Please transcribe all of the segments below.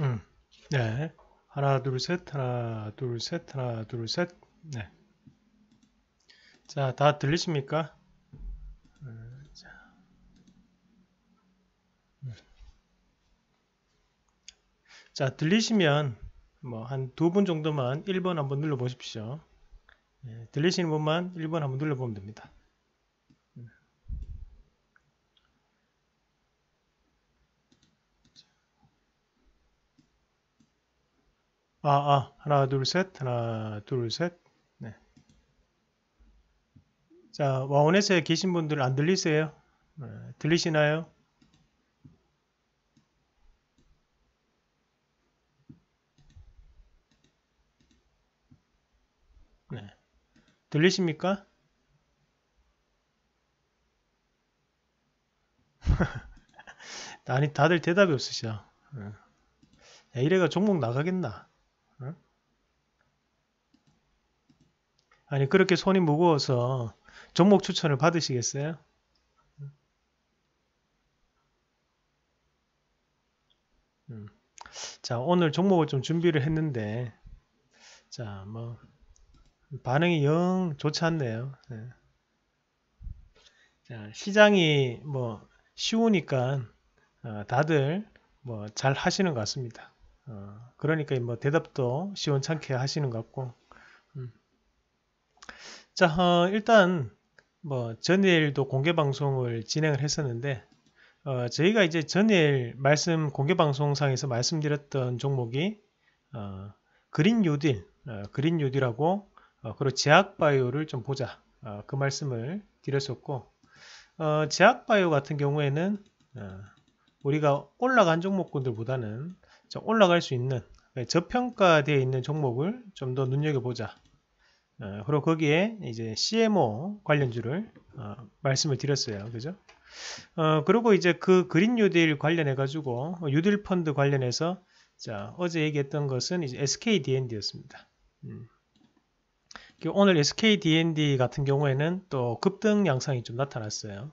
음, 네. 하나, 둘, 셋, 하나, 둘, 셋, 하나, 둘, 셋. 네. 자, 다 들리십니까? 자. 음. 들리시면 뭐한 두 분 정도만 1번 한번 눌러 보십시오. 예, 들리시는 분만 1번 한번 눌러 보면 됩니다. 아, 아, 하나, 둘, 셋, 하나, 둘, 셋. 네. 자, 와원에서 계신 분들 안 들리세요? 네, 들리시나요? 네. 들리십니까? 아니, 다들 대답이 없으시죠? 네. 야, 이래가 종목 나가겠나? 아니 그렇게 손이 무거워서 종목 추천을 받으시겠어요? 음. 자 오늘 종목을 좀 준비를 했는데 자 뭐 반응이 영 좋지 않네요 네. 자 시장이 뭐 쉬우니까 어, 다들 뭐 잘 하시는 것 같습니다 어, 그러니까 뭐 대답도 시원찮게 하시는 것 같고 자, 어, 일단 뭐 전일도 공개 방송을 진행을 했었는데 어, 저희가 이제 전일 말씀 공개 방송상에서 말씀드렸던 종목이 어, 그린 뉴딜, 어, 그린 뉴딜하고 어, 그리고 제약 바이오를 좀 보자 어, 그 말씀을 드렸었고 제약 바이오 같은 경우에는 우리가 올라간 종목군들보다는 올라갈 수 있는 네, 저평가되어 있는 종목을 좀 더 눈여겨보자 어, 그리고 거기에 이제 CMO 관련주를 어, 말씀을 드렸어요. 그죠? 어, 그리고 이제 그 그린 뉴딜 관련해 가지고 뉴딜 펀드 관련해서 자, 어제 얘기했던 것은 이제 SKDND였습니다. 음. 그 오늘 SKDND 같은 경우에는 또 급등 양상이 좀 나타났어요.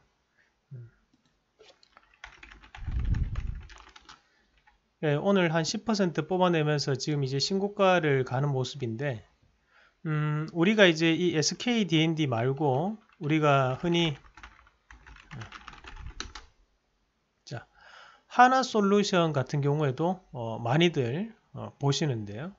네, 오늘 한 10% 뽑아내면서 지금 이제 신고가를 가는 모습인데 음, 우리가 이제 이 SKDND 말고 우리가 흔히 자 하나 솔루션 같은 경우에도 어, 많이들 어, 보시는데요.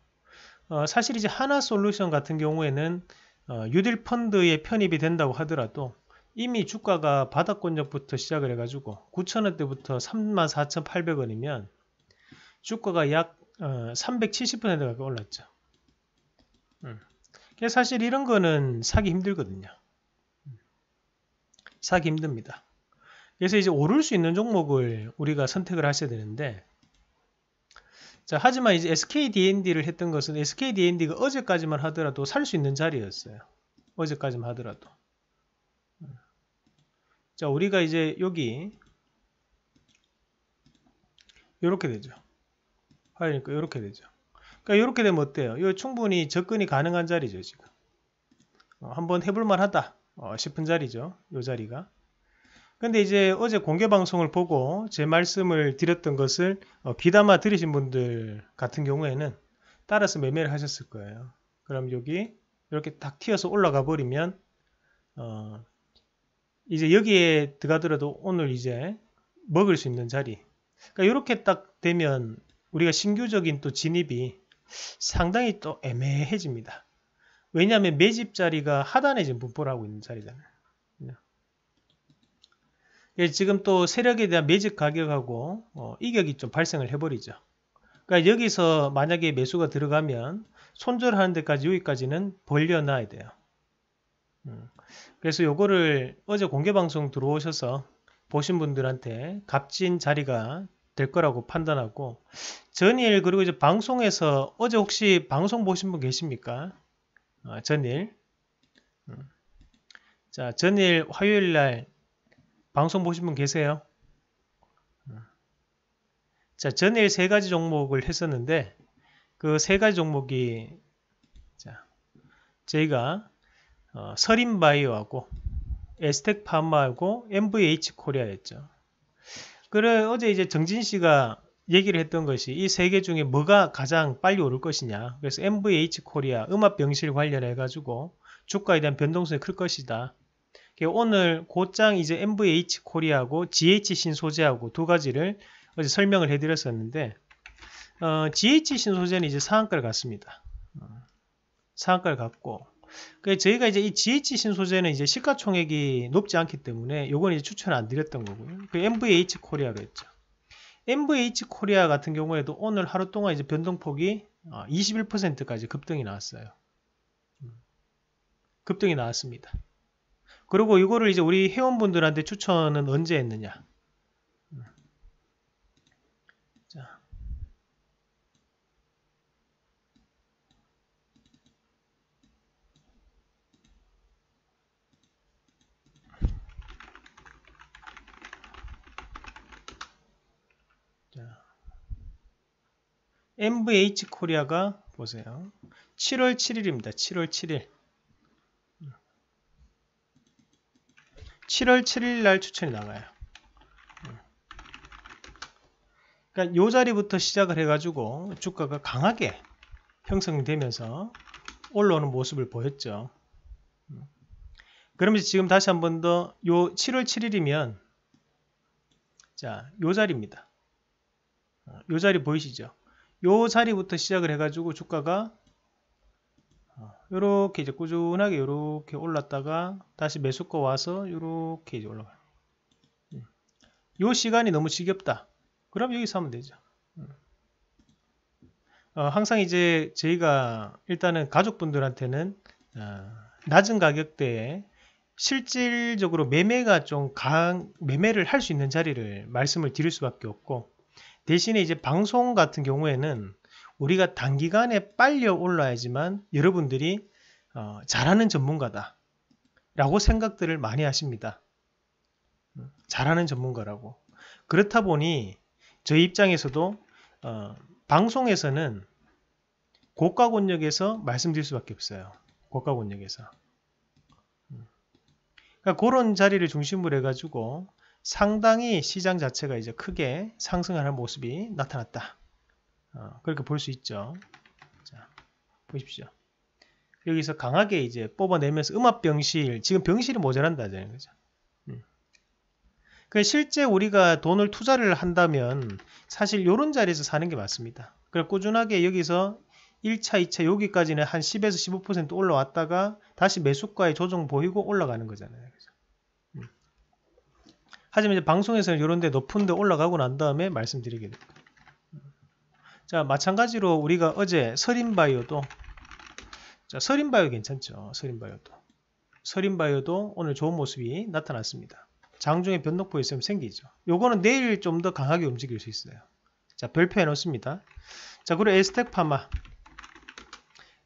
어, 사실 이제 하나 솔루션 같은 경우에는 어, 유딜 펀드에 편입이 된다고 하더라도 이미 주가가 바닥권역부터 시작을 해가지고 9천원대부터 34,800원이면 주가가 약 370%가 어, 올랐죠. 음. 사실 이런 거는 사기 힘들거든요. 사기 힘듭니다. 그래서 이제 오를 수 있는 종목을 우리가 선택을 하셔야 되는데 자, 하지만 이제 SKDND를 했던 것은 SKDND가 어제까지만 하더라도 살 수 있는 자리였어요. 어제까지만 하더라도. 자, 우리가 이제 여기 이렇게 되죠. 화니까 이렇게 되죠. 그러니까 이렇게 되면 어때요? 이거 충분히 접근이 가능한 자리죠 지금. 어, 한번 해볼만하다 어, 싶은 자리죠. 이 자리가. 근데 이제 어제 공개 방송을 보고 제 말씀을 드렸던 것을 어, 귀담아 들으신 분들 같은 경우에는 따라서 매매를 하셨을 거예요. 그럼 여기 이렇게 딱 튀어서 올라가 버리면 어, 이제 여기에 들어가더라도 오늘 이제 먹을 수 있는 자리. 그러니까 이렇게 딱 되면 우리가 신규적인 또 진입이 상당히 또 애매해집니다. 왜냐하면 매집 자리가 하단에 지금 분포를 하고 있는 자리잖아요. 예, 지금 또 세력에 대한 매집 가격하고 어, 이격이 좀 발생을 해버리죠. 그러니까 여기서 만약에 매수가 들어가면 손절하는 데까지 여기까지는 벌려놔야 돼요. 음. 그래서 요거를 어제 공개방송 들어오셔서 보신 분들한테 값진 자리가 될 거라고 판단하고 전일 그리고 이제 방송에서 어제 혹시 방송 보신 분 계십니까? 아, 전일 음. 자 전일 화요일 날 방송 보신 분 계세요? 음. 자 전일 세 가지 종목을 했었는데 그 세 가지 종목이 자 저희가 어, 서린바이오하고 에스텍 파마하고 MVH 코리아였죠. 그래 어제 이제 정진 씨가 얘기를 했던 것이 이 세 개 중에 뭐가 가장 빨리 오를 것이냐. 그래서 MVH 코리아 음압 병실 관련해 가지고 주가에 대한 변동성이 클 것이다. 오늘 곧장 이제 MVH 코리아하고 GH 신소재하고 두 가지를 어제 설명을 해드렸었는데 어, GH 신소재는 이제 상한가를 갔습니다. 어, 상한가를 갔고 그 저희가 이제 이 GH 신소재는 이제 시가총액이 높지 않기 때문에 요건 이제 추천 안 드렸던 거고요. 그 MVH 코리아로 했죠. MVH 코리아 같은 경우에도 오늘 하루 동안 이제 변동폭이 21%까지 어, 급등이 나왔어요. 음. 급등이 나왔습니다. 그리고 이거를 이제 우리 회원분들한테 추천은 언제 했느냐? MVH 코리아가 보세요. 7월 7일입니다. 7월 7일. 7월 7일 날 추천이 나가요. 그러니까 요 자리부터 시작을 해가지고 주가가 강하게 형성되면서 올라오는 모습을 보였죠. 그러면 지금 다시 한 번더 요 7월 7일이면 자, 요 자리입니다. 요 자리 보이시죠? 요 자리부터 시작을 해가지고 주가가 이렇게 어, 이제 꾸준하게 이렇게 올랐다가 다시 매수가 와서 이렇게 이제 올라가요. 예. 요 시간이 너무 지겹다. 그럼 여기서 하면 되죠. 음. 어, 항상 이제 저희가 일단은 가족분들한테는 어, 낮은 가격대에 실질적으로 매매가 좀 강, 매매를 할 수 있는 자리를 말씀을 드릴 수밖에 없고 대신에 이제 방송 같은 경우에는 우리가 단기간에 빨려 올라야지만 여러분들이 어, 잘하는 전문가다 라고 생각들을 많이 하십니다. 음, 잘하는 전문가라고. 그렇다 보니 저희 입장에서도 어, 방송에서는 고가 권역에서 말씀드릴 수밖에 없어요. 고가 권역에서. 음. 그러니까 그런 자리를 중심으로 해가지고 상당히 시장 자체가 이제 크게 상승하는 모습이 나타났다. 어, 그렇게 볼 수 있죠. 자, 보십시오. 여기서 강하게 이제 뽑아내면서 음압 병실, 지금 병실이 모자란다 그죠? 음. 그러니까 실제 우리가 돈을 투자를 한다면 사실 이런 자리에서 사는 게 맞습니다. 그럼 꾸준하게 여기서 1차, 2차 여기까지는 한 10에서 15% 올라왔다가 다시 매수가에 조정 보이고 올라가는 거잖아요. 하지만 이제 방송에서는 이런 데 높은 데 올라가고 난 다음에 말씀드리게 됩니다. 자, 마찬가지로 우리가 어제 서린바이오도 자, 서린바이오 괜찮죠? 서린바이오도 서린바이오도 오늘 좋은 모습이 나타났습니다. 장중에 변동포 있으면 생기죠. 요거는 내일 좀 더 강하게 움직일 수 있어요. 자, 별표 해놓습니다. 자, 그리고 에스텍파마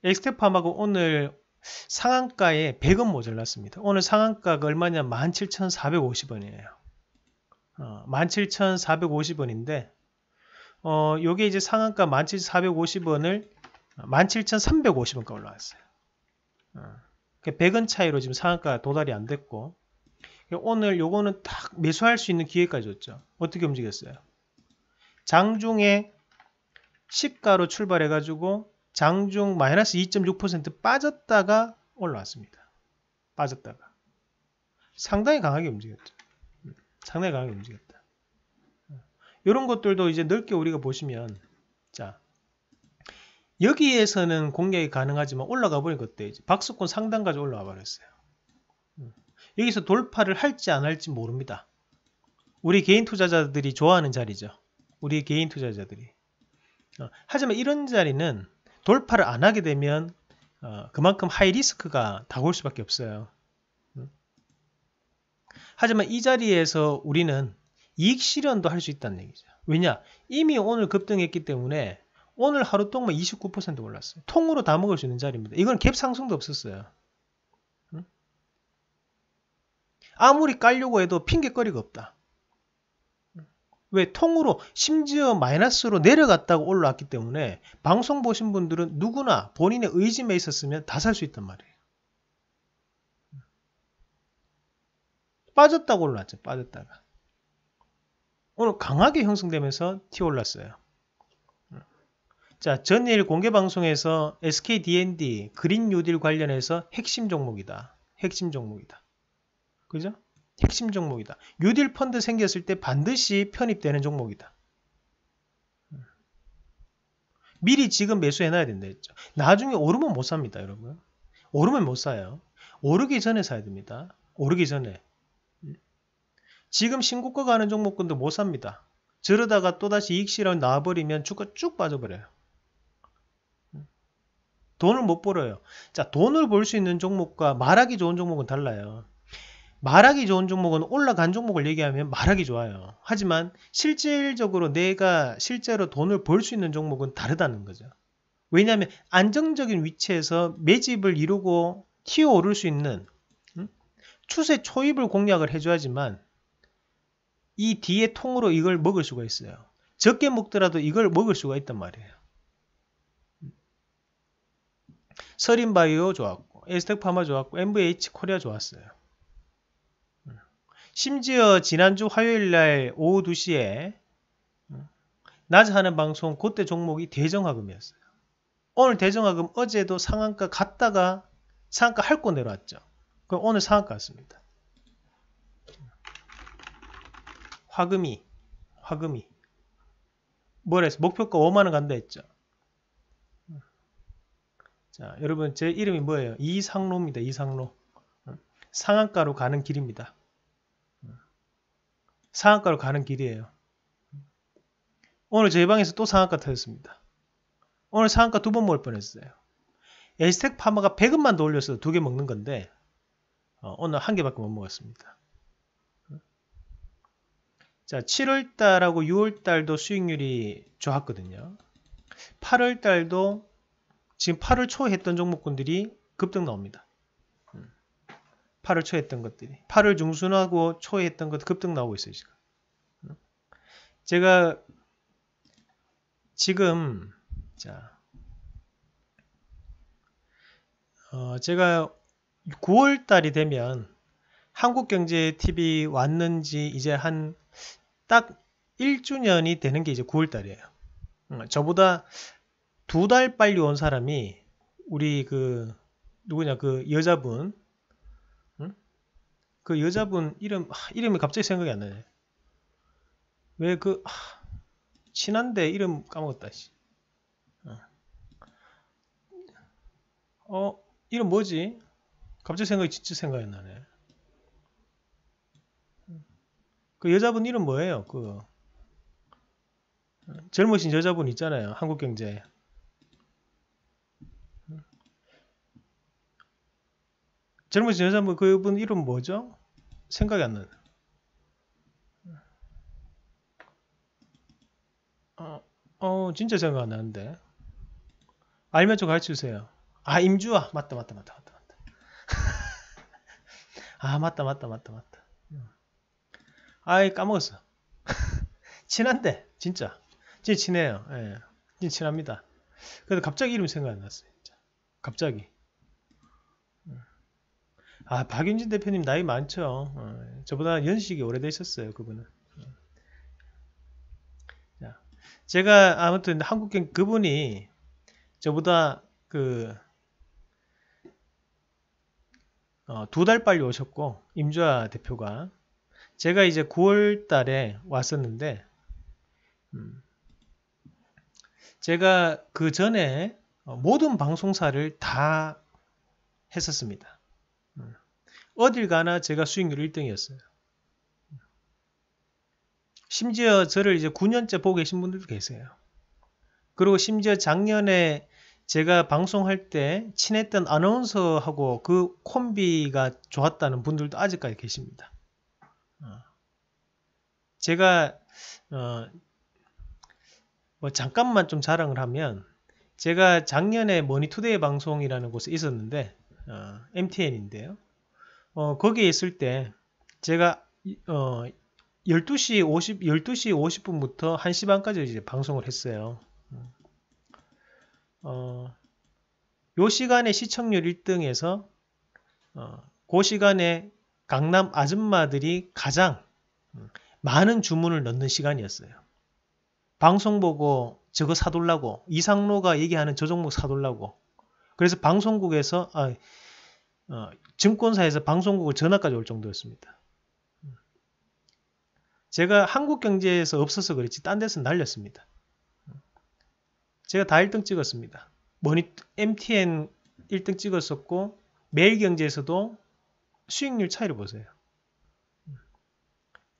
에스텍파마가 오늘 상한가에 100원 모자랐습니다. 오늘 상한가가 얼마냐? 17,450원이에요. 어, 17,450원인데 어, 요게 이제 상한가 17,450원을 17,350원까지 올라왔어요. 어, 100원 그러니까 차이로 지금 상한가 도달이 안 됐고 오늘 요거는 딱 매수할 수 있는 기회까지 줬죠. 어떻게 움직였어요? 장중에 시가로 출발해가지고 장중 마이너스 2.6% 빠졌다가 올라왔습니다. 빠졌다가. 상당히 강하게 움직였죠. 상당히 강하게 움직였다. 이런 것들도 이제 넓게 우리가 보시면 자 여기에서는 공격이 가능하지만 올라가 버린 그때 이제 박수권 상단까지 올라와 버렸어요. 음. 여기서 돌파를 할지 안 할지 모릅니다. 우리 개인 투자자들이 좋아하는 자리죠. 우리 개인 투자자들이. 어, 하지만 이런 자리는 돌파를 안 하게 되면 어, 그만큼 하이 리스크가 다가올 수밖에 없어요. 하지만 이 자리에서 우리는 이익 실현도 할 수 있다는 얘기죠. 왜냐? 이미 오늘 급등했기 때문에 오늘 하루 동안 29% 올랐어요. 통으로 다 먹을 수 있는 자리입니다. 이건 갭 상승도 없었어요. 아무리 깔려고 해도 핑계거리가 없다. 왜 통으로 심지어 마이너스로 내려갔다고 올라왔기 때문에 방송 보신 분들은 누구나 본인의 의지에 있었으면 다 살 수 있단 말이에요. 빠졌다고 올라왔죠. 빠졌다가. 오늘 강하게 형성되면서 튀어 올랐어요. 자, 전일 공개 방송에서 SKDND 그린 뉴딜 관련해서 핵심 종목이다. 핵심 종목이다. 그죠? 핵심 종목이다. 뉴딜 펀드 생겼을 때 반드시 편입되는 종목이다. 미리 지금 매수해놔야 된다 했죠. 나중에 오르면 못 삽니다, 여러분. 오르면 못 사요. 오르기 전에 사야 됩니다. 오르기 전에. 지금 신고가 가는 종목군도 못 삽니다. 저러다가 또다시 이익실현 나와버리면 주가 쭉 빠져버려요. 돈을 못 벌어요. 자, 돈을 벌 수 있는 종목과 말하기 좋은 종목은 달라요. 말하기 좋은 종목은 올라간 종목을 얘기하면 말하기 좋아요. 하지만 실질적으로 내가 실제로 돈을 벌 수 있는 종목은 다르다는 거죠. 왜냐하면 안정적인 위치에서 매집을 이루고 튀어오를 수 있는 음? 추세 초입을 공략을 해줘야지만 이 뒤에 통으로 이걸 먹을 수가 있어요. 적게 먹더라도 이걸 먹을 수가 있단 말이에요. 서린바이오 좋았고 에스텍파마 좋았고 MVH 코리아 좋았어요. 심지어 지난주 화요일날 오후 2시에 낮 하는 방송 그때 종목이 대정하금이었어요. 오늘 대정하금 어제도 상한가 갔다가 상한가 할고 내려왔죠. 그럼 오늘 상한가 왔습니다. 화금이 화금이 뭐라 했어? 목표가 5만원 간다 했죠. 자, 여러분 제 이름이 뭐예요? 이상로입니다. 이상로. 상한가로 가는 길입니다. 상한가로 가는 길이에요. 오늘 저희 방에서 또 상한가 터졌습니다. 오늘 상한가 두 번 먹을 뻔했어요. 에스텍 파마가 100원만 더 올렸어도 두 개 먹는 건데 어, 오늘 한 개밖에 못 먹었습니다. 자, 7월달하고 6월달도 수익률이 좋았거든요. 8월달도 지금 8월 초 했던 종목군들이 급등 나옵니다. 8월 음. 초 했던 것들이 8월 중순하고 초에 했던 것들 급등 나오고 있어요 지금 음. 제가 지금 자 어, 제가 9월 달이 되면 한국경제TV 왔는지 이제 한딱 1주년이 되는 게 이제 9월달이에요. 음, 저보다 두 달 빨리 온 사람이 우리 그 누구냐 그 여자분 음? 그 여자분 이름 아, 이름이 갑자기 생각이 안 나네. 왜 그 친한데 이름 까먹었다. 씨. 어. 어 이름 뭐지? 갑자기 생각이 진짜 생각이 나네. 그 여자분 이름 뭐예요? 그 젊으신 여자분 있잖아요. 한국경제. 젊으신 여자분 그분 이름 뭐죠? 생각이 안 나네. 어, 어 진짜 생각 안 나는데. 알면 좀 가르쳐주세요. 아 임주아 맞다 맞다 맞다 맞다 맞다. 아 맞다 맞다 맞다 맞다. 아이 까먹었어. 친한데 진짜 진짜 친해요. 예. 진짜 친합니다. 그래서 갑자기 이름 생각 안 났어요. 진짜. 갑자기. 아 박윤진 대표님 나이 많죠. 어, 저보다 연식이 오래되셨어요 그분은. 자, 제가 아무튼 한국인 그분이 저보다 그 어, 두 달 빨리 오셨고 임주아 대표가 제가 이제 9월 달에 왔었는데 음, 제가 그 전에 모든 방송사를 다 했었습니다. 음, 어딜 가나 제가 수익률 1등이었어요. 심지어 저를 이제 9년째 보고 계신 분들도 계세요. 그리고 심지어 작년에 제가 방송할 때 친했던 아나운서하고 그 콤비가 좋았다는 분들도 아직까지 계십니다. 제가 어, 뭐 잠깐만 좀 자랑을 하면 제가 작년에 머니투데이 방송이라는 곳에 있었는데 어, MTN인데요. 어, 거기에 있을 때 제가 어, 12시 50 12시 50분부터 1시 반까지 이제 방송을 했어요. 어, 요 시간에 시청률 1등에서 어, 그 시간에 강남 아줌마들이 가장 음, 많은 주문을 넣는 시간이었어요. 방송 보고 저거 사돌라고 이상로가 얘기하는 저 종목 사돌라고 그래서 방송국에서 아, 어, 증권사에서 방송국을 전화까지 올 정도였습니다. 제가 한국 경제에서 없어서 그렇지 딴 데서 날렸습니다. 제가 다 1등 찍었습니다. 머니 MTN 1등 찍었었고 매일경제에서도 수익률 차이를 보세요.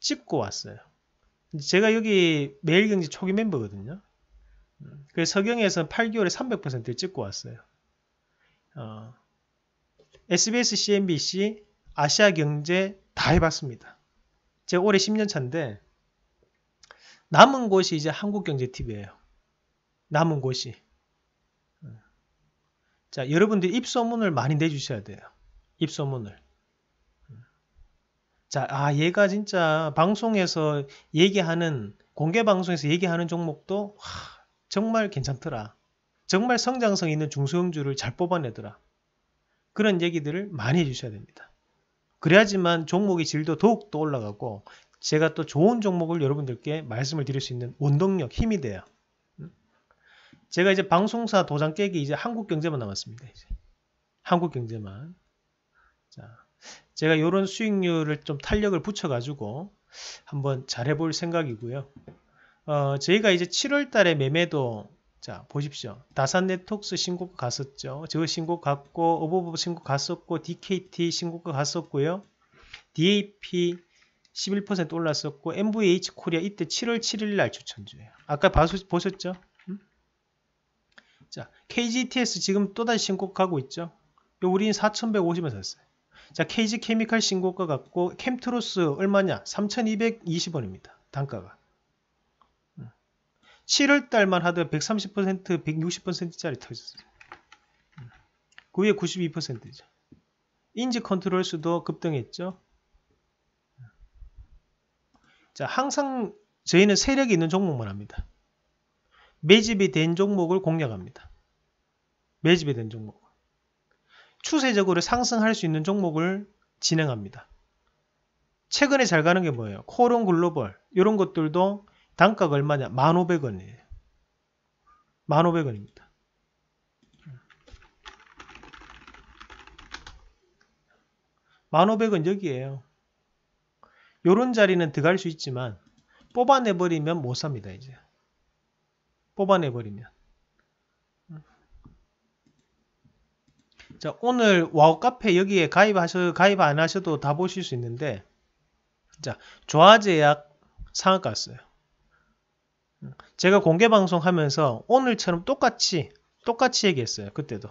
찍고 왔어요. 제가 여기 매일경제 초기 멤버거든요. 음, 그래서 서경에서는 8개월에 300%를 찍고 왔어요. 어, SBS, CNBC, 아시아경제 다 해봤습니다. 제가 올해 10년 차인데 남은 곳이 이제 한국경제TV예요. 남은 곳이. 음. 자, 여러분들 입소문을 많이 내주셔야 돼요. 입소문을. 자, 아, 얘가 진짜 방송에서 얘기하는, 공개 방송에서 얘기하는 종목도, 와, 정말 괜찮더라. 정말 성장성 있는 중소형주를 잘 뽑아내더라. 그런 얘기들을 많이 해주셔야 됩니다. 그래야지만 종목의 질도 더욱 더 올라가고, 제가 또 좋은 종목을 여러분들께 말씀을 드릴 수 있는 원동력, 힘이 돼요. 제가 이제 방송사 도장 깨기 이제 한국 경제만 남았습니다. 이제. 한국 경제만. 자, 제가 이런 수익률을 좀 탄력을 붙여가지고 한번 잘해볼 생각이고요. 어, 저희가 이제 7월 달에 매매도 자 보십시오. 다산 네트웍스 신고가 갔었죠. 저 신고 갔고 어버버 신고 갔었고 DKT 신고가 갔었고요. DAP 11% 올랐었고 MVH 코리아 이때 7월 7일 날 추천주예요. 아까 봐수, 보셨죠? 음? 자 KGTS 지금 또다시 신고가고 있죠. 우린 4,150원 샀어요. 자, KG 케미칼 신고가 같고 캠트로스 얼마냐? 3,220원입니다. 단가가. 7월 음. 달만 하더도 130%, 160%짜리 터졌어요. 그 위에 92%죠. 인지 컨트롤 수도 급등했죠. 음. 자, 항상 저희는 세력이 있는 종목만 합니다. 매집이 된 종목을 공략합니다. 매집이 된 종목. 추세적으로 상승할 수 있는 종목을 진행합니다. 최근에 잘 가는 게 뭐예요? 코론 글로벌 이런 것들도 단가가 얼마냐? 1,500원이에요. 1,500원입니다. 1 5 0 0원 여기에요. 요런 자리는 들어갈 수 있지만 뽑아내버리면 못 삽니다. 이제 뽑아내버리면 자, 오늘 와우 카페 여기에 가입하셔, 가입 안 하셔도 다 보실 수 있는데, 자, 조화제약 상한가였어요. 제가 공개 방송 하면서 오늘처럼 똑같이, 똑같이 얘기했어요. 그때도.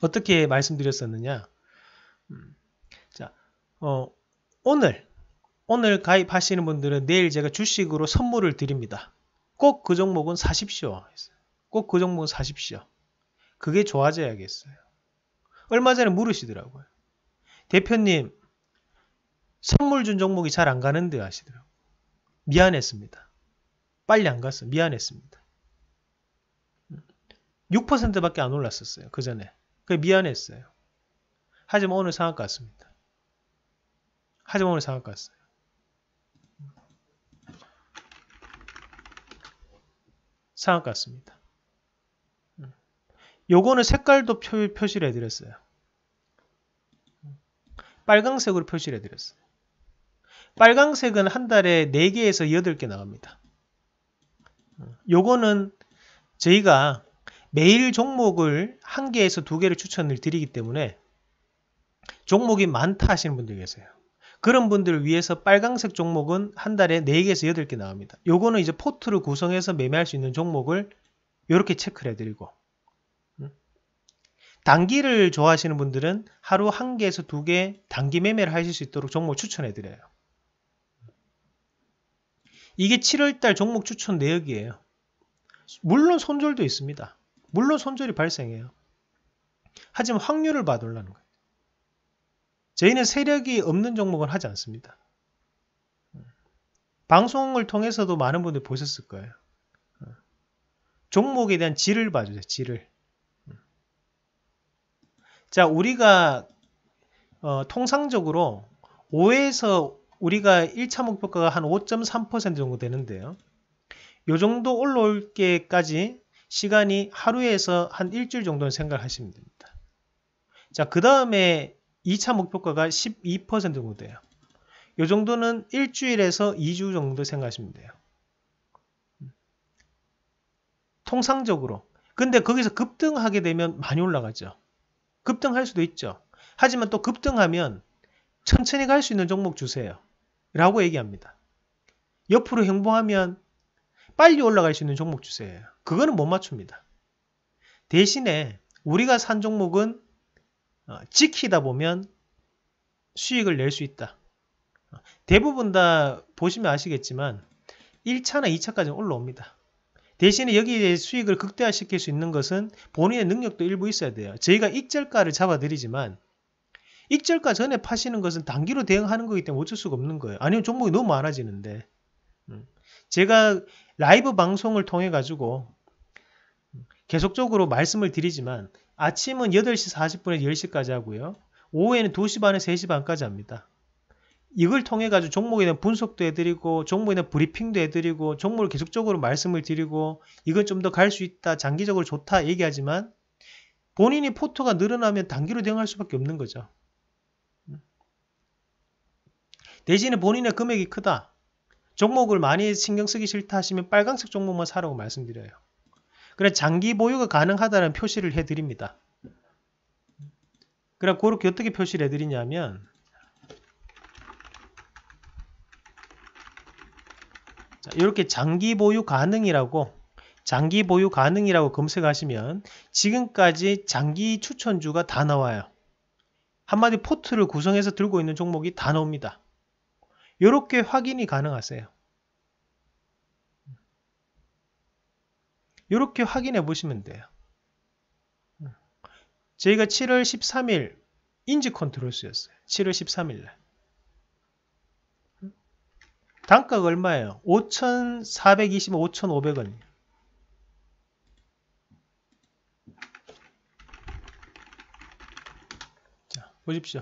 어떻게 말씀드렸었느냐. 음, 자, 어, 오늘, 오늘 가입하시는 분들은 내일 제가 주식으로 선물을 드립니다. 꼭 그 종목은 사십시오. 꼭 그 종목은 사십시오. 그게 좋아약이었어요 얼마 전에 물으시더라고요. 대표님, 선물 준 종목이 잘 안 가는데 하시더라고요. 미안했습니다. 빨리 안 갔어. 미안했습니다. 6%밖에 안 올랐었어요. 그 전에. 그 미안했어요. 하지만 오늘 상한가 왔습니다. 하지만 오늘 상한가 왔어요. 상한가 왔습니다. 요거는 색깔도 표, 표시를 해드렸어요. 빨강색으로 표시를 해드렸어요. 빨강색은 한 달에 4개에서 8개 나갑니다. 요거는 저희가 매일 종목을 한 개에서 두 개를 추천을 드리기 때문에 종목이 많다 하시는 분들 계세요. 그런 분들을 위해서 빨강색 종목은 한 달에 4개에서 8개 나옵니다. 요거는 이제 포트를 구성해서 매매할 수 있는 종목을 이렇게 체크를 해드리고 단기를 좋아하시는 분들은 하루 한 개에서 두 개 단기 매매를 하실 수 있도록 종목 추천해 드려요. 이게 7월달 종목 추천 내역이에요. 물론 손절도 있습니다. 물론 손절이 발생해요. 하지만 확률을 봐둘라는 거예요. 저희는 세력이 없는 종목은 하지 않습니다. 방송을 통해서도 많은 분들이 보셨을 거예요. 종목에 대한 질을 봐주세요. 질을. 자, 우리가 어, 통상적으로 5에서 우리가 1차 목표가가 한 5.3% 정도 되는데요. 요 정도 올라올 때까지 시간이 하루에서 한 일주일 정도는 생각하시면 됩니다. 자, 그 다음에 2차 목표가가 12% 정도 돼요. 요 정도는 일주일에서 2주 정도 생각하시면 돼요. 통상적으로. 근데 거기서 급등하게 되면 많이 올라가죠. 급등할 수도 있죠. 하지만 또 급등하면 천천히 갈 수 있는 종목 주세요. 라고 얘기합니다. 옆으로 행보하면 빨리 올라갈 수 있는 종목 주세요. 그거는 못 맞춥니다. 대신에 우리가 산 종목은 어, 지키다 보면 수익을 낼 수 있다. 대부분 다 보시면 아시겠지만 1차나 2차까지 올라옵니다. 대신에 여기에 수익을 극대화시킬 수 있는 것은 본인의 능력도 일부 있어야 돼요. 저희가 익절가를 잡아드리지만 익절가 전에 파시는 것은 단기로 대응하는 거기 때문에 어쩔 수가 없는 거예요. 아니면 종목이 너무 많아지는데 음. 제가 라이브 방송을 통해 가지고 계속적으로 말씀을 드리지만 아침은 8시 40분에 10시까지 하고요. 오후에는 2시 반에 서 3시 반까지 합니다. 이걸 통해 가지고 종목에 대한 분석도 해드리고 종목에 대한 브리핑도 해드리고 종목을 계속적으로 말씀을 드리고 이건 좀 더 갈 수 있다 장기적으로 좋다 얘기하지만 본인이 포토가 늘어나면 단기로 대응할 수밖에 없는 거죠. 대신에 본인의 금액이 크다. 종목을 많이 신경 쓰기 싫다 하시면 빨강색 종목만 사라고 말씀드려요. 그래 장기 보유가 가능하다는 표시를 해드립니다. 그럼 그렇게 어떻게 표시를 해드리냐면 자, 이렇게 장기 보유 가능이라고 장기 보유 가능이라고 검색하시면 지금까지 장기 추천주가 다 나와요. 한마디 포트를 구성해서 들고 있는 종목이 다 나옵니다. 이렇게 확인이 가능하세요. 이렇게 확인해 보시면 돼요. 저희가 7월 13일 인지 컨트롤 쓰였어요. 7월 13일 날. 단가가 얼마예요? 5,420원, 5,500원. 자, 보십시오.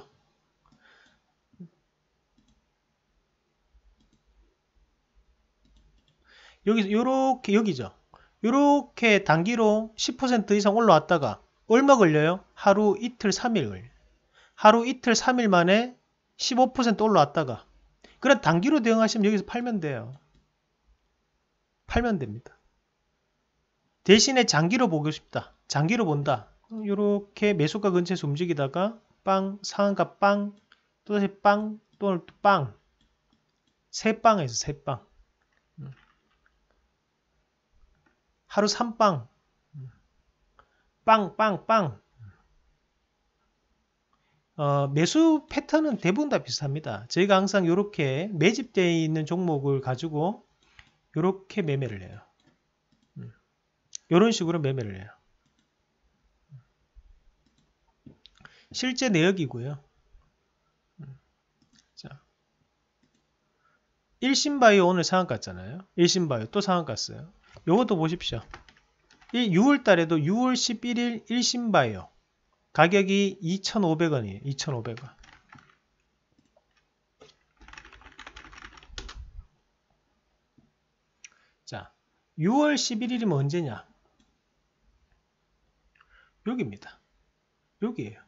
여기 서 요렇게 여기죠. 요렇게 단기로 10% 이상 올라왔다가 얼마 걸려요? 하루 이틀 3일 걸. 하루 이틀 3일 만에 15% 올라왔다가 그런 단기로 대응하시면 여기서 팔면 돼요. 팔면 됩니다. 대신에 장기로 보고 싶다. 장기로 본다. 이렇게 매수가 근처에서 움직이다가 빵, 상한가 빵, 또다시 빵, 또 빵. 세 빵에서 세 빵. 하루 3빵. 빵, 빵, 빵. 어, 매수 패턴은 대부분 다 비슷합니다. 저희가 항상 이렇게 매집되어 있는 종목을 가지고 이렇게 매매를 해요. 이런 음. 식으로 매매를 해요. 실제 내역이고요. 음. 자, 1신바이오 오늘 상한 갔잖아요. 1신바이오 또 상한 갔어요. 이것도 보십시오. 6월달에도 6월 11일 1신바이오 가격이 2,500원이에요. 2,500원. 자, 6월 11일이면 언제냐? 여기입니다. 여기에요.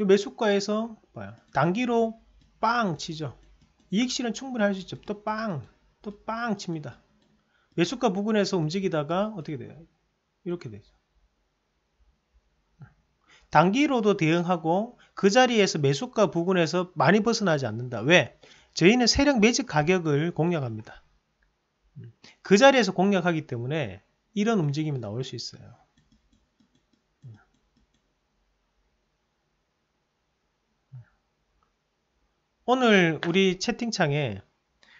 이 매수가에서 봐요. 단기로 빵 치죠. 이익 실은 충분히 할 수 있죠. 또 빵, 또 빵 칩니다. 매수가 부근에서 움직이다가 어떻게 돼요? 이렇게 되죠. 단기로도 대응하고 그 자리에서 매수가 부근에서 많이 벗어나지 않는다. 왜? 저희는 세력 매직 가격을 공략합니다. 그 자리에서 공략하기 때문에 이런 움직임이 나올 수 있어요. 오늘 우리 채팅창에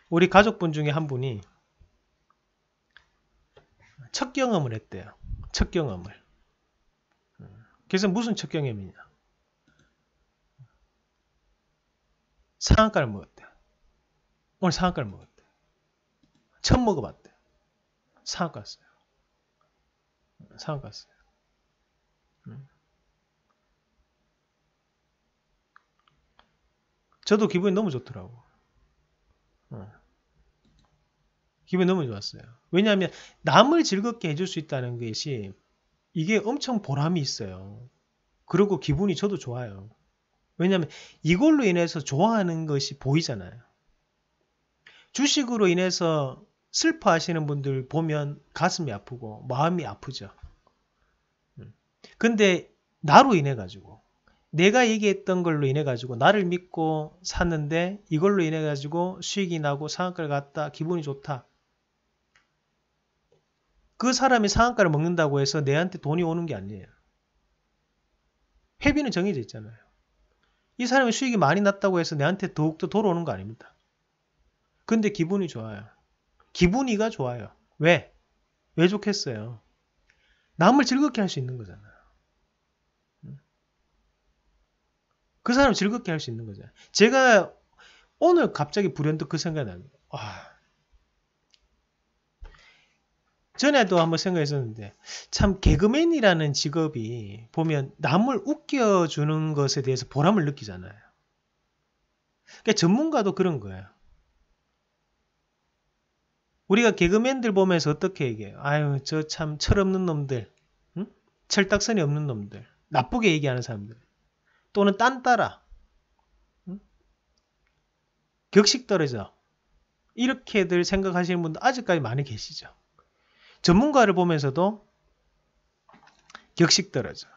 우리 가족분 중에 한 분이 첫 경험을 했대요. 첫경암을 그래서 무슨 첫경험이냐 상한가를 먹었대. 오늘 상한가를 먹었대. 처음 먹어봤대. 상한가였어요. 상한가였어요. 저도 기분이 너무 좋더라고. 어. 기분이 너무 좋았어요. 왜냐하면 남을 즐겁게 해줄 수 있다는 것이 이게 엄청 보람이 있어요. 그리고 기분이 저도 좋아요. 왜냐하면 이걸로 인해서 좋아하는 것이 보이잖아요. 주식으로 인해서 슬퍼하시는 분들 보면 가슴이 아프고 마음이 아프죠. 음. 근데 나로 인해 가지고 내가 얘기했던 걸로 인해 가지고 나를 믿고 샀는데 이걸로 인해 가지고 수익이 나고 상한가를 갔다 기분이 좋다 그 사람이 상한가를 먹는다고 해서 내한테 돈이 오는 게 아니에요. 회비는 정해져 있잖아요. 이 사람의 수익이 많이 났다고 해서 내한테 더욱더 돌아오는 거 아닙니다. 근데 기분이 좋아요. 기분이가 좋아요. 왜? 왜 좋겠어요? 남을 즐겁게 할 수 있는 거잖아요. 그 사람 즐겁게 할 수 있는 거잖아요. 제가 오늘 갑자기 불현듯 그 생각이 나요. 전에도 한번 생각했었는데 참 개그맨이라는 직업이 보면 남을 웃겨주는 것에 대해서 보람을 느끼잖아요. 그러니까 전문가도 그런 거예요. 우리가 개그맨들 보면서 어떻게 얘기해요? 아유 저 참 철없는 놈들, 응? 철딱선이 없는 놈들, 나쁘게 얘기하는 사람들, 또는 딴따라, 응? 격식 떨어져 이렇게들 생각하시는 분도 아직까지 많이 계시죠. 전문가를 보면서도 격식 떨어져.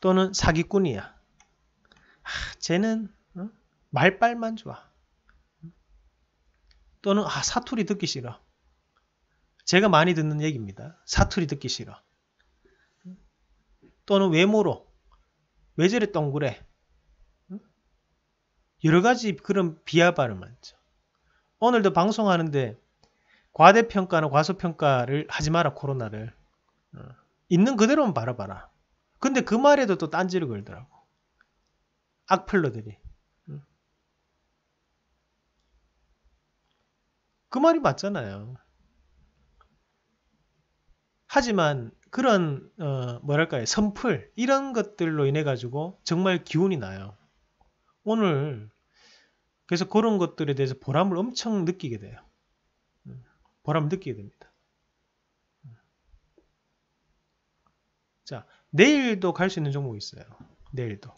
또는 사기꾼이야. 아, 쟤는 어? 말빨만 좋아. 또는 아, 사투리 듣기 싫어. 제가 많이 듣는 얘기입니다. 사투리 듣기 싫어. 또는 외모로 왜 저래 동그래 여러 가지 그런 비하 발음많죠 오늘도 방송하는데 과대평가나 과소평가를 하지 마라 코로나를 어. 있는 그대로만 바라봐라 근데 그 말에도 또 딴지를 걸더라고 악플러들이 그 말이 맞잖아요 하지만 그런 어, 뭐랄까요 선풀 이런 것들로 인해 가지고 정말 기운이 나요 오늘 그래서 그런 것들에 대해서 보람을 엄청 느끼게 돼요 보람 을 느끼게 됩니다. 자, 내일도 갈 수 있는 종목이 있어요. 내일도.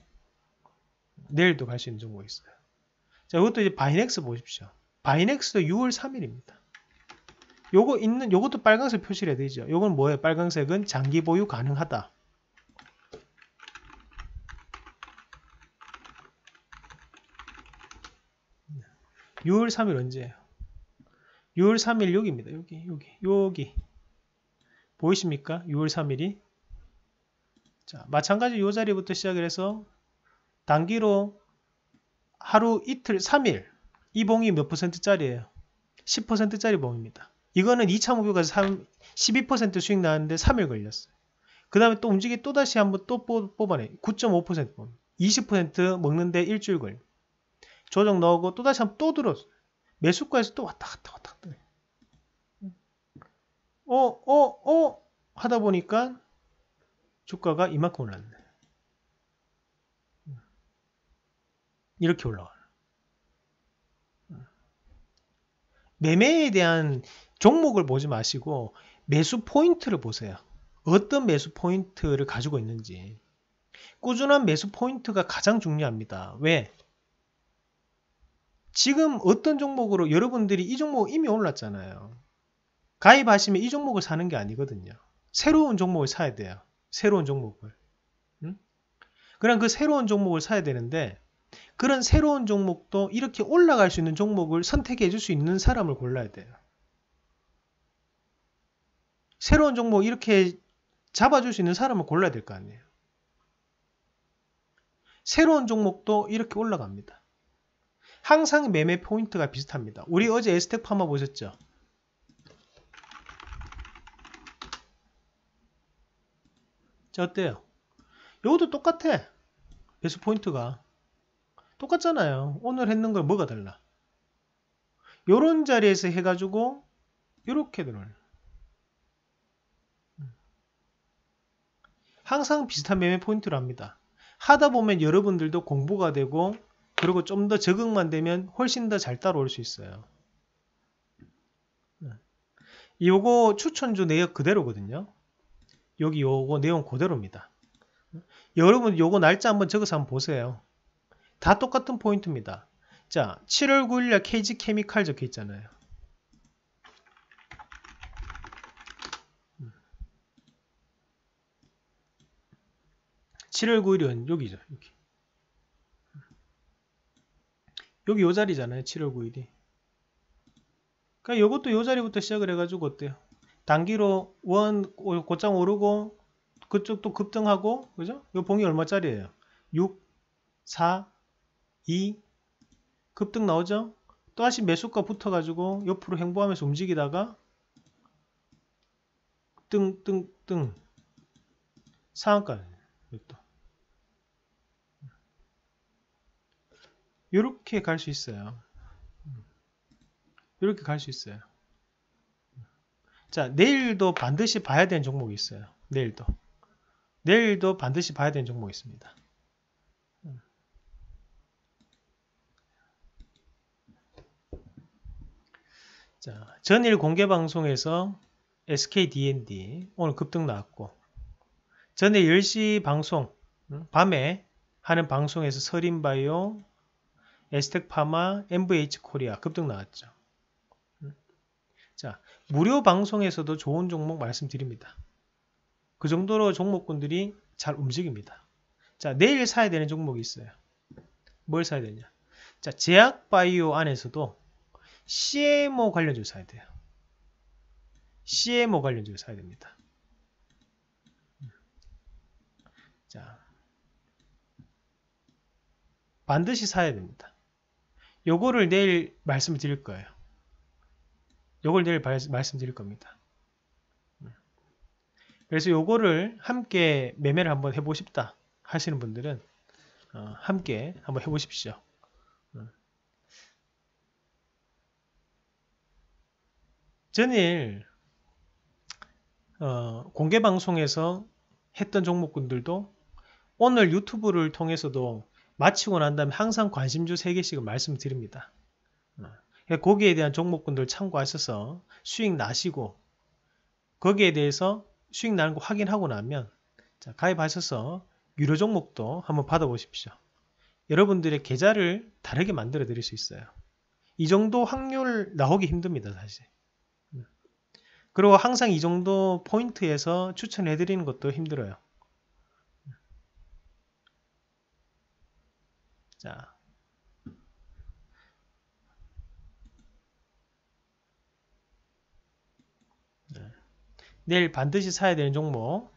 내일도 갈 수 있는 종목이 있어요. 자, 이것도 이제 바이넥스 보십시오. 바이넥스도 6월 3일입니다. 요거 있는 요것도 빨간색 표시를 해야 되죠. 요건 뭐예요? 빨간색은 장기 보유 가능하다. 6월 3일 언제예요? 6월 3일 여기입니다. 여기, 여기, 여기. 보이십니까? 6월 3일이. 자, 마찬가지 이 자리부터 시작을 해서 단기로 하루 이틀 3일 이 봉이 몇 퍼센트짜리예요? 10%짜리 봉입니다. 이거는 2차 목표까지 3, 12% 수익 나는데 3일 걸렸어요. 그 다음에 또 움직이 또 다시 한번 또 뽑아내. 9.5% 뽑. 20% 먹는데 일주일 걸. 조정 넣고 또 다시 한번 또 들었어요. 매수가에서 또 왔다 갔다 왔다 갔다. 음. 어, 어, 어! 하다 보니까 주가가 이만큼 올랐네. 음. 이렇게 올라와. 음. 매매에 대한 종목을 보지 마시고 매수 포인트를 보세요. 어떤 매수 포인트를 가지고 있는지. 꾸준한 매수 포인트가 가장 중요합니다. 왜? 지금 어떤 종목으로 여러분들이 이 종목 이미 올랐잖아요. 가입하시면 이 종목을 사는 게 아니거든요. 새로운 종목을 사야 돼요. 새로운 종목을. 응? 그럼 그 새로운 종목을 사야 되는데 그런 새로운 종목도 이렇게 올라갈 수 있는 종목을 선택해 줄 수 있는 사람을 골라야 돼요. 새로운 종목 이렇게 잡아줄 수 있는 사람을 골라야 될 거 아니에요. 새로운 종목도 이렇게 올라갑니다. 항상 매매 포인트가 비슷합니다. 우리 어제 에스테프 한번 보셨죠? 자, 어때요? 이것도 똑같아. 배수 포인트가. 똑같잖아요. 오늘 했는 걸 뭐가 달라? 요런 자리에서 해가지고 이렇게 들어요. 음. 항상 비슷한 매매 포인트로 합니다. 하다 보면 여러분들도 공부가 되고 그리고 좀 더 적응만 되면 훨씬 더 잘 따라올 수 있어요. 네. 요거 추천주 내역 그대로거든요. 여기 요거 내용 그대로입니다. 여러분 요거 날짜 한번 적어서 한번 보세요. 다 똑같은 포인트입니다. 자, 7월 9일날 KG 케미칼 적혀 있잖아요. 7월 9일은 여기죠. 여기. 여기 요 자리잖아요. 7월 9일이. 그러니까 이것도 요 자리부터 시작을 해가지고 어때요? 단기로 원 곧장 오르고 그쪽도 급등하고 그죠? 요 봉이 얼마짜리예요? 6, 4, 2 급등 나오죠? 또다시 매수가 붙어가지고 옆으로 행보하면서 움직이다가 등등등 상한가 또 이렇게 갈 수 있어요. 이렇게 음. 갈수 있어요. 자, 내일도 반드시 봐야 되는 종목이 있어요. 내일도. 내일도 반드시 봐야 되는 종목이 있습니다. 음. 자, 전일 공개 방송에서 SKDND 오늘 급등 나왔고 전에 10시 방송 음, 밤에 하는 방송에서 서린바이오 에스텍파마, MVH코리아 급등 나왔죠. 자, 무료 방송에서도 좋은 종목 말씀드립니다. 그 정도로 종목군들이 잘 움직입니다. 자, 내일 사야 되는 종목이 있어요. 뭘 사야 되냐? 자, 제약바이오 안에서도 CMO 관련주 사야 돼요. CMO 관련주 사야 됩니다. 자, 반드시 사야 됩니다. 요거를 내일 말씀 드릴 거예요. 요걸 내일 발, 말씀드릴 겁니다. 네. 그래서 요거를 함께 매매를 한번 해보고 싶다 하시는 분들은 어, 함께 한번 해보십시오. 네. 전일 어, 공개 방송에서 했던 종목군들도 오늘 유튜브를 통해서도 마치고 난 다음에 항상 관심주 3개씩은 말씀드립니다. 어. 그러니까 거기에 대한 종목군들 참고하셔서 수익 나시고 거기에 대해서 수익 나는 거 확인하고 나면 가입하셔서 유료 종목도 한번 받아보십시오. 여러분들의 계좌를 다르게 만들어 드릴 수 있어요. 이 정도 확률 나오기 힘듭니다, 사실. 음. 그리고 항상 이 정도 포인트에서 추천해 드리는 것도 힘들어요. 자. 네. 내일 반드시 사야 되는 종목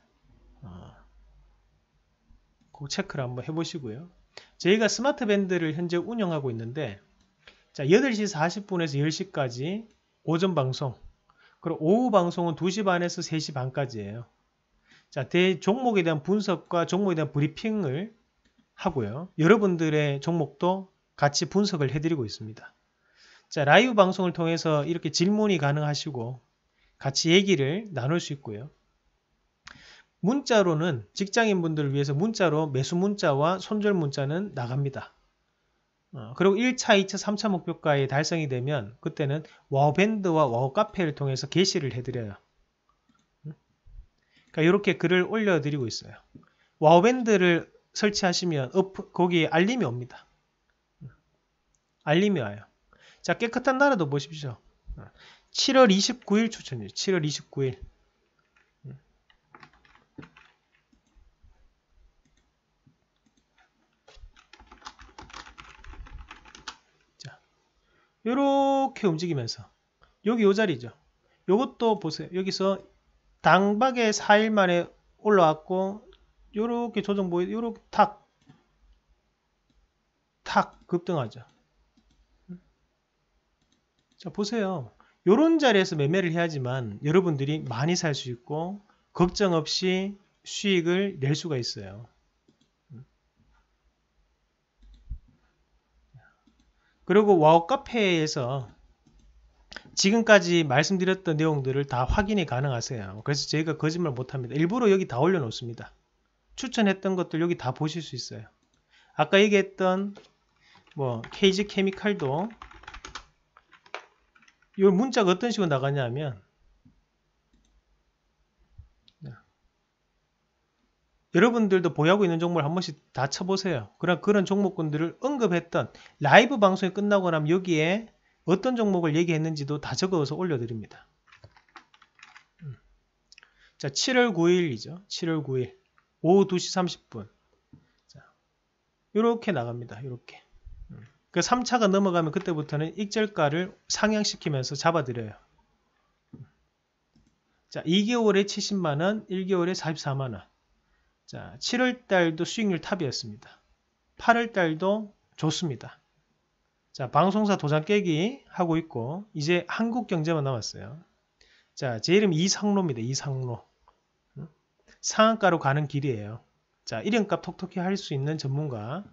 어, 꼭 체크를 한번 해보시고요. 저희가 스마트 밴드를 현재 운영하고 있는데 자 8시 40분에서 10시까지 오전 방송 그리고 오후 방송은 2시 반에서 3시 반까지예요. 자, 대 종목에 대한 분석과 종목에 대한 브리핑을 하고요. 여러분들의 종목도 같이 분석을 해드리고 있습니다. 자, 라이브 방송을 통해서 이렇게 질문이 가능하시고 같이 얘기를 나눌 수 있고요. 문자로는 직장인분들을 위해서 문자로 매수 문자와 손절 문자는 나갑니다. 어, 그리고 1차, 2차, 3차 목표가에 달성이 되면 그때는 와우밴드와 와우카페를 통해서 게시를 해드려요. 그러니까 이렇게 글을 올려드리고 있어요. 와우밴드를 설치하시면 업, 거기에 알림이 옵니다. 알림이 와요. 자, 깨끗한 나라도 보십시오. 7월 29일 추천이에요. 7월 29일. 자, 이렇게 움직이면서 여기 요 자리죠. 요것도 보세요. 여기서 당박에 4일 만에 올라왔고 요렇게 조정 보이 요렇게 탁, 탁 급등하죠. 자 보세요. 요런 자리에서 매매를 해야지만 여러분들이 많이 살 수 있고 걱정 없이 수익을 낼 수가 있어요. 그리고 와우 카페에서 지금까지 말씀드렸던 내용들을 다 확인이 가능하세요. 그래서 저희가 거짓말 못합니다. 일부러 여기 다 올려놓습니다. 추천했던 것들 여기 다 보실 수 있어요. 아까 얘기했던 뭐 케이지 케미칼도 이 문자가 어떤 식으로 나가냐면 여러분들도 보유하고 있는 종목을 한 번씩 다 쳐보세요. 그런 그런 종목군들을 언급했던 라이브 방송이 끝나고 나면 여기에 어떤 종목을 얘기했는지도 다 적어서 올려드립니다. 음. 자, 7월 9일이죠. 7월 9일. 오후 2시 30분. 자, 이렇게 나갑니다. 이렇게. 음. 그 3차가 넘어가면 그때부터는 익절가를 상향시키면서 잡아들여요. 자, 2개월에 70만원, 1개월에 44만원. 자, 7월달도 수익률 탑이었습니다. 8월달도 좋습니다. 자, 방송사 도장 깨기 하고 있고, 이제 한국 경제만 남았어요. 자, 제 이름 이상로입니다. 이상로. 상한가로 가는 길이에요. 자, 1연값 톡톡히 할 수 있는 전문가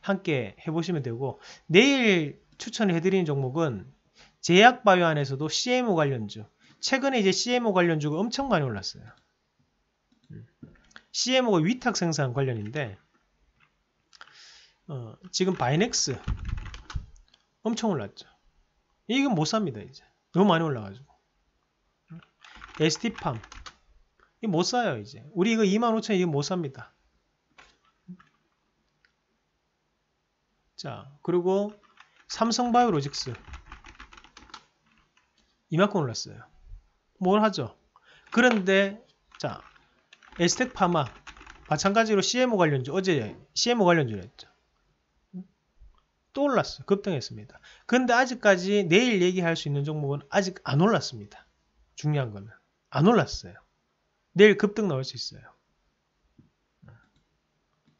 함께 해보시면 되고 내일 추천을 해드리는 종목은 제약바이오 안에서도 CMO 관련주 최근에 이제 CMO 관련주가 엄청 많이 올랐어요. CMO가 위탁 생산 관련인데 어, 지금 바이넥스 엄청 올랐죠. 이건 못 삽니다 이제 너무 많이 올라가지고 에스티팜 이거 못 사요 이제 우리 이거 25,000원 이거 못 삽니다 자 그리고 삼성바이오로직스 이만큼 올랐어요 뭘 하죠 그런데 자 에스텍파마 마찬가지로 CMO 관련주 어제 CMO 관련주 했죠 또 올랐어요 급등했습니다 근데 아직까지 내일 얘기할 수 있는 종목은 아직 안 올랐습니다 중요한 거는 안 올랐어요 내일 급등 나올 수 있어요.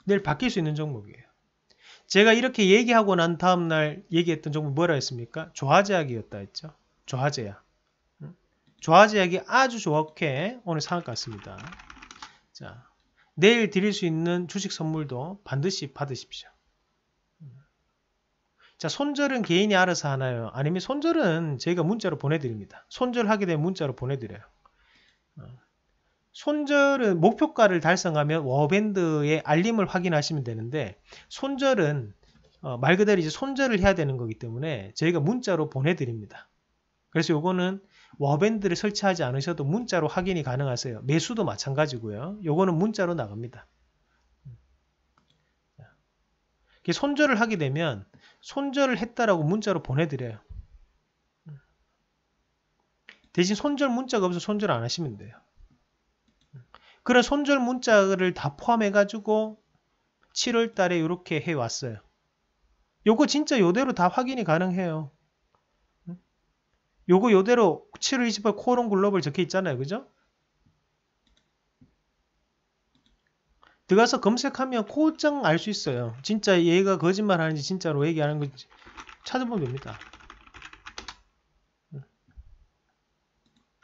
내일 바뀔 수 있는 종목이에요. 제가 이렇게 얘기하고 난 다음날 얘기했던 종목 뭐라 했습니까? 조화제약이었다 했죠. 조화제약. 조화제약이 아주 좋게 오늘 상을 갔습니다. 자, 내일 드릴 수 있는 주식 선물도 반드시 받으십시오. 자, 손절은 개인이 알아서 하나요? 아니면 손절은 저희가 문자로 보내드립니다. 손절하게 되면 문자로 보내드려요. 어. 손절은 목표가를 달성하면 워밴드의 알림을 확인하시면 되는데 손절은 어, 말 그대로 이제 손절을 해야 되는 거기 때문에 저희가 문자로 보내드립니다. 그래서 요거는 워밴드를 설치하지 않으셔도 문자로 확인이 가능하세요. 매수도 마찬가지고요. 요거는 문자로 나갑니다. 손절을 하게 되면 손절을 했다라고 문자로 보내드려요. 대신 손절 문자가 없어서 손절 안 하시면 돼요. 그런 손절 문자를 다 포함해가지고 7월 달에 이렇게 해왔어요. 요거 진짜 요대로 다 확인이 가능해요. 요거 요대로 7월 28일 코론 글로벌 적혀 있잖아요. 그죠? 들어가서 검색하면 코장 알 수 있어요. 진짜 얘가 거짓말 하는지 진짜로 얘기하는 건지 찾아보면 됩니다.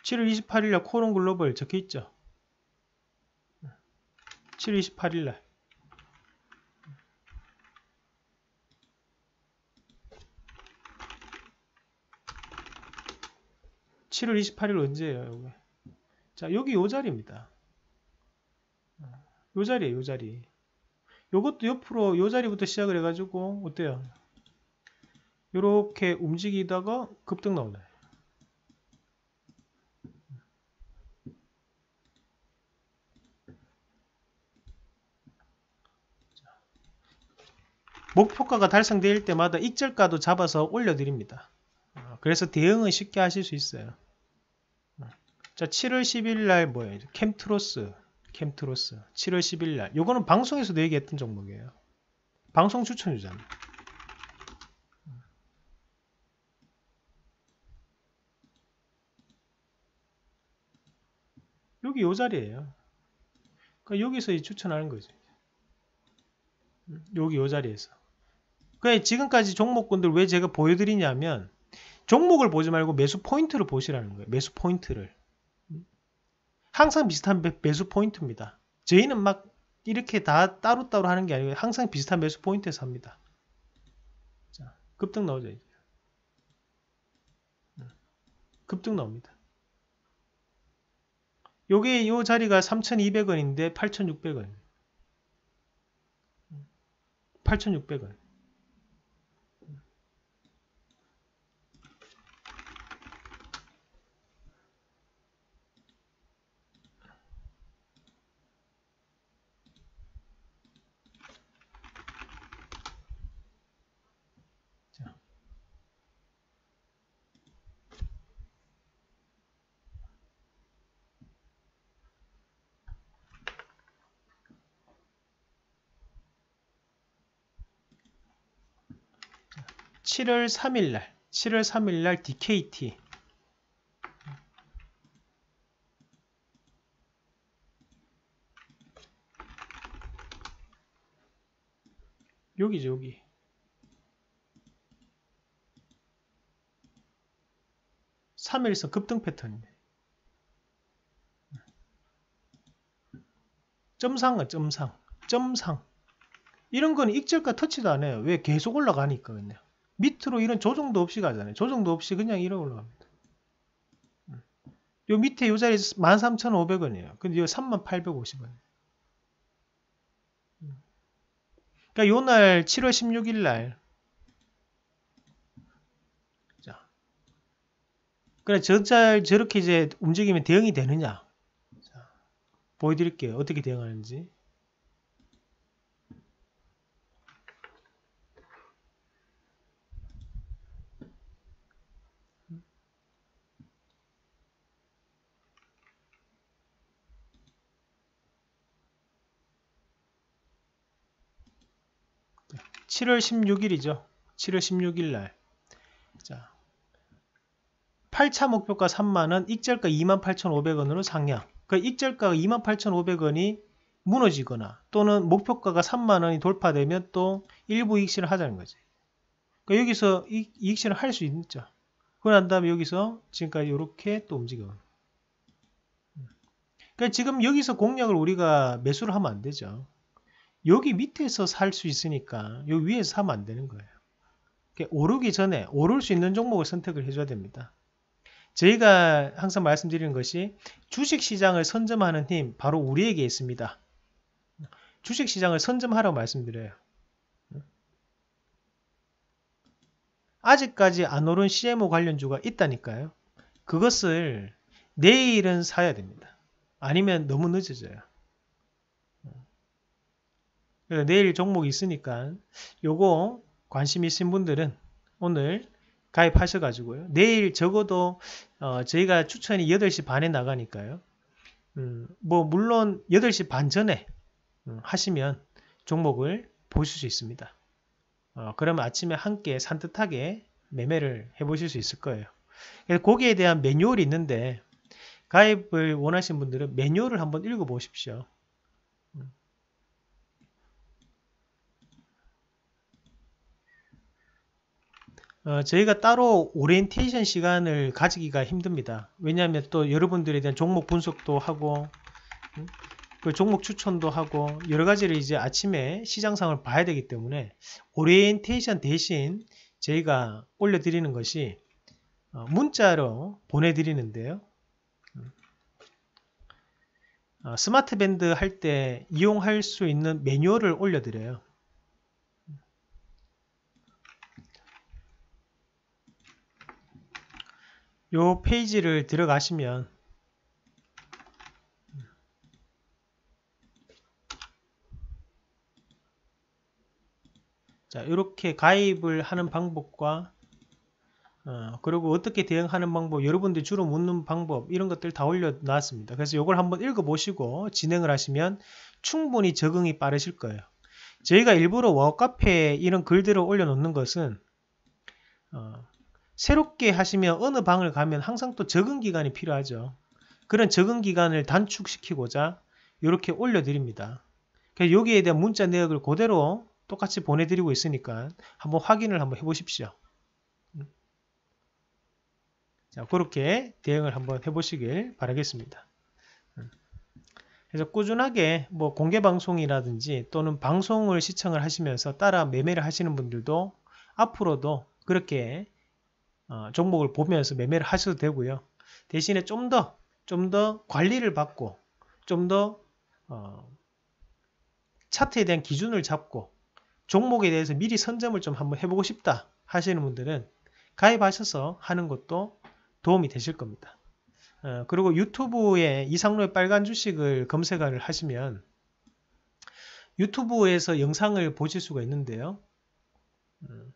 7월 28일 날 코론 글로벌 적혀 있죠. 27, 28일 날7월 28일 언제예요? 여기. 자 여기 요 자리입니다. 요 자리에요. 요 자리. 요것도 옆으로 요 자리부터 시작을 해가지고 어때요? 요렇게 움직이다가 급등 나오나요? 목표가가 달성될 때마다 익절가도 잡아서 올려드립니다. 어, 그래서 대응은 쉽게 하실 수 있어요. 어, 자, 7월 10일 날 뭐예요? 캠트로스, 캠트로스. 7월 10일 날. 요거는 방송에서도 얘기했던 종목이에요. 방송 추천주잖아. 어. 여기 요 자리에요. 그러니까 여기서 추천하는 거지. 음, 여기 요 자리에서. 그러니까 지금까지 종목군들 왜 제가 보여드리냐면 종목을 보지 말고 매수 포인트를 보시라는 거예요. 매수 포인트를. 항상 비슷한 매수 포인트입니다. 저희는 막 이렇게 다 따로따로 하는 게 아니고 항상 비슷한 매수 포인트에서 합니다. 자, 급등 나오죠. 이제. 음, 급등 나옵니다. 요게 요 자리가 3,200원인데 8,600원. 8,600원. 7월 3일날 7월 3일날 DKT 여기죠 여기 3일선 급등 패턴이네 점상은 점상 점상 이런 건 익절과 터치도 안 해요 왜 계속 올라가니까 그냥 밑으로 이런 조정도 없이 가잖아요. 조정도 없이 그냥 이래 올라갑니다. 음. 요 밑에 요 자리 에서 13,500원이에요. 근데 요3 8 5 0원그니까요 날 7월 16일 날 자. 그래 저잘 저렇게 이제 움직이면 대응이 되느냐? 자. 보여 드릴게요. 어떻게 대응하는지. 7월 16일이죠. 7월 16일 날. 자, 8차 목표가 3만원, 익절가 28,500원으로 상향. 그 익절가가 28,500원이 무너지거나 또는 목표가가 3만원이 돌파되면 또 일부 익실을 하자는 거지. 그러니까 여기서 익실을할 수 있죠. 그난 다음에 여기서 지금까지 이렇게 또 움직여. 그러니까 지금 여기서 공략을 우리가 매수를 하면 안 되죠. 여기 밑에서 살 수 있으니까 여기 위에서 사면 안 되는 거예요. 오르기 전에 오를 수 있는 종목을 선택을 해줘야 됩니다. 저희가 항상 말씀드리는 것이 주식시장을 선점하는 힘 바로 우리에게 있습니다. 주식시장을 선점하라고 말씀드려요. 아직까지 안 오른 CMO 관련주가 있다니까요. 그것을 내일은 사야 됩니다. 아니면 너무 늦어져요. 내일 종목이 있으니까 요거 관심 있으신 분들은 오늘 가입하셔가지고요. 내일 적어도 어 저희가 추천이 8시 반에 나가니까요. 음뭐 물론 8시 반 전에 음 하시면 종목을 보실 수 있습니다. 어 그러면 아침에 함께 산뜻하게 매매를 해보실 수 있을 거예요. 거기에 대한 매뉴얼이 있는데 가입을 원하신 분들은 매뉴얼을 한번 읽어보십시오. 어, 저희가 따로 오리엔테이션 시간을 가지기가 힘듭니다. 왜냐하면 또 여러분들에 대한 종목 분석도 하고 음, 그 종목 추천도 하고 여러 가지를 이제 아침에 시장상을 봐야 되기 때문에 오리엔테이션 대신 저희가 올려드리는 것이 어, 문자로 보내드리는데요. 음, 어, 스마트밴드 할 때 이용할 수 있는 매뉴얼을 올려드려요. 요 페이지를 들어가시면 자 이렇게 가입을 하는 방법과 어, 그리고 어떻게 대응하는 방법 여러분들이 주로 묻는 방법 이런 것들 다 올려놨습니다 그래서 이걸 한번 읽어보시고 진행을 하시면 충분히 적응이 빠르실 거예요 저희가 일부러 워카페에 이런 글들을 올려놓는 것은 어, 새롭게 하시면 어느 방을 가면 항상 또 적응 기간이 필요하죠. 그런 적응 기간을 단축시키고자 이렇게 올려드립니다. 그래서 여기에 대한 문자 내역을 그대로 똑같이 보내드리고 있으니까 한번 확인을 한번 해보십시오. 음. 자, 그렇게 대응을 한번 해보시길 바라겠습니다. 음. 그래서 꾸준하게 뭐 공개 방송이라든지 또는 방송을 시청을 하시면서 따라 매매를 하시는 분들도 앞으로도 그렇게 어, 종목을 보면서 매매를 하셔도 되고요. 대신에 좀 더, 좀 더 관리를 받고, 좀더 어, 차트에 대한 기준을 잡고, 종목에 대해서 미리 선점을 좀 한번 해보고 싶다 하시는 분들은 가입하셔서 하는 것도 도움이 되실 겁니다. 어, 그리고 유튜브에 이상로의 빨간 주식을 검색을 하시면 유튜브에서 영상을 보실 수가 있는데요. 음.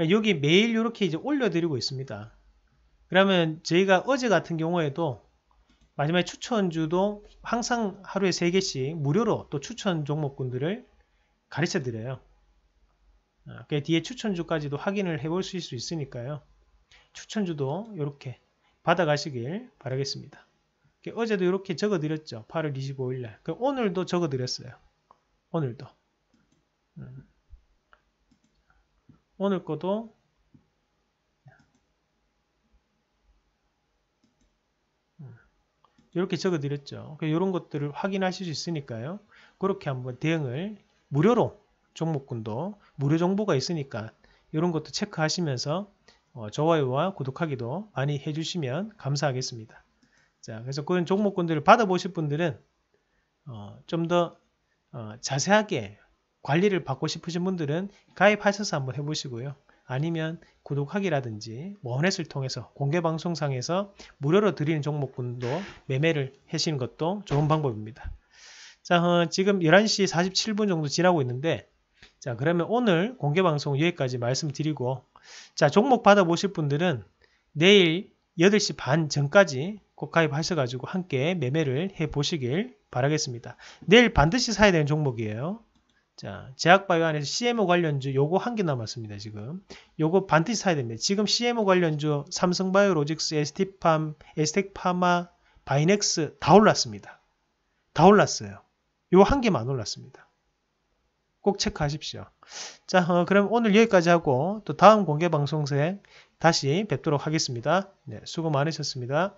그러니까 여기 매일 이렇게 이제 올려드리고 있습니다. 그러면 저희가 어제 같은 경우에도 마지막에 추천주도 항상 하루에 3개씩 무료로 또 추천 종목군들을 가르쳐 드려요. 아, 그 뒤에 추천주까지도 확인을 해보실 수 있으니까요. 추천주도 이렇게 받아가시길 바라겠습니다. 그 어제도 이렇게 적어드렸죠. 8월 25일 날. 오늘도 적어드렸어요. 오늘도. 음. 오늘 것도 이렇게 적어드렸죠. 이런 그러니까 것들을 확인하실 수 있으니까요. 그렇게 한번 대응을 무료로 종목군도 무료 정보가 있으니까 이런 것도 체크하시면서 어, 좋아요와 구독하기도 많이 해주시면 감사하겠습니다. 자, 그래서 그런 종목군들을 받아보실 분들은 어, 좀더 어, 자세하게 관리를 받고 싶으신 분들은 가입하셔서 한번 해보시고요. 아니면 구독하기라든지 원넷을 통해서 공개방송상에서 무료로 드리는 종목군도 매매를 하시는 것도 좋은 방법입니다. 자, 어, 지금 11시 47분 정도 지나고 있는데 자, 그러면 오늘 공개방송 여기까지 말씀드리고 자, 종목 받아보실 분들은 내일 8시 반 전까지 꼭 가입하셔가지고 함께 매매를 해보시길 바라겠습니다. 내일 반드시 사야 되는 종목이에요. 자, 제약바이오 안에서 CMO 관련주 요거 한 개 남았습니다. 지금 요거 반드시 사야 됩니다. 지금 CMO 관련주 삼성바이오로직스, 에스티팜, 에스텍파마, 바이넥스 다 올랐습니다. 다 올랐어요. 요 한 개만 올랐습니다. 꼭 체크하십시오. 자, 어, 그럼 오늘 여기까지 하고 또 다음 공개 방송에 다시 뵙도록 하겠습니다. 네, 수고 많으셨습니다.